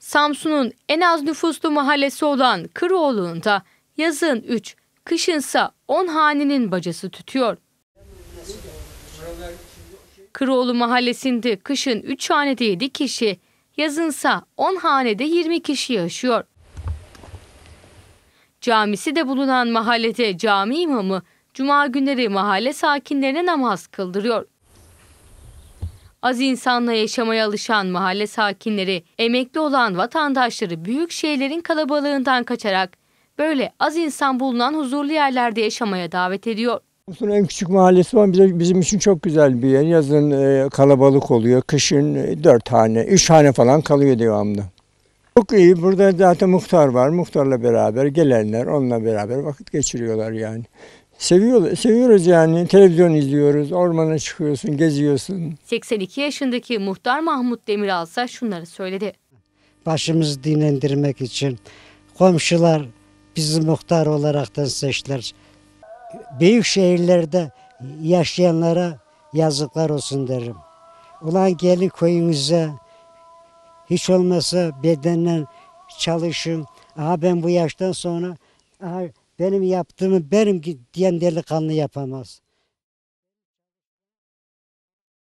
Samsun'un en az nüfuslu mahallesi olan Kıroğlu'nda yazın 3, kışınsa 10 hanenin bacası tütüyor. Kıroğlu mahallesinde kışın 3 hanede 7 kişi, yazınsa 10 hanede 20 kişi yaşıyor. Camisi de bulunan mahallede cami imamı cuma günleri mahalle sakinlerine namaz kıldırıyor. Az insanla yaşamaya alışan mahalle sakinleri, emekli olan vatandaşları büyük şehirlerin kalabalığından kaçarak böyle az insan bulunan huzurlu yerlerde yaşamaya davet ediyor. Bunun en küçük mahallesi var. Bizim için çok güzel bir yer. Yazın e, kalabalık oluyor. Kışın e, dört tane, üç tane falan kalıyor devamlı. Çok iyi. Burada zaten muhtar var. Muhtarla beraber gelenler onunla beraber vakit geçiriyorlar yani. Seviyor, seviyoruz yani. Televizyon izliyoruz, ormana çıkıyorsun, geziyorsun. 82 yaşındaki muhtar Mahmut Demiral şunları söyledi. Başımızı dinlendirmek için komşular bizi muhtar olaraktan seçtiler. Büyük şehirlerde yaşayanlara yazıklar olsun derim. Ulan gelin köyünüze hiç olmasa bedenen çalışın. Aha ben bu yaştan sonra aha benim yaptığımı benim diyen delikanlı yapamaz.